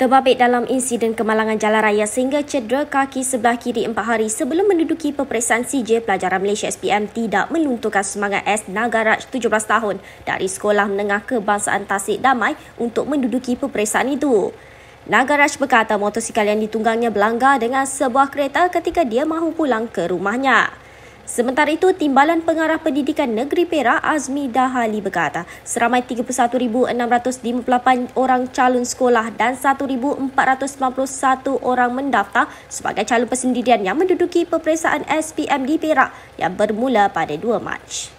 terbabit dalam insiden kemalangan jalan raya sehingga cedera kaki sebelah kiri empat hari sebelum menduduki peperiksaan CJ Pelajaran Malaysia SPM tidak melunturkan semangat S Nagaraj 17 tahun dari Sekolah Menengah Kebangsaan Tasik Damai untuk menduduki peperiksaan itu. Nagaraj berkata motosikal yang ditunggangnya berlanggar dengan sebuah kereta ketika dia mahu pulang ke rumahnya. Sementara itu, Timbalan Pengarah Pendidikan Negeri Perak Azmi Dahali berkata, seramai 31,658 orang calon sekolah dan 1,491 orang mendaftar sebagai calon persendirian yang menduduki peperiksaan SPM di Perak yang bermula pada 2 Mac.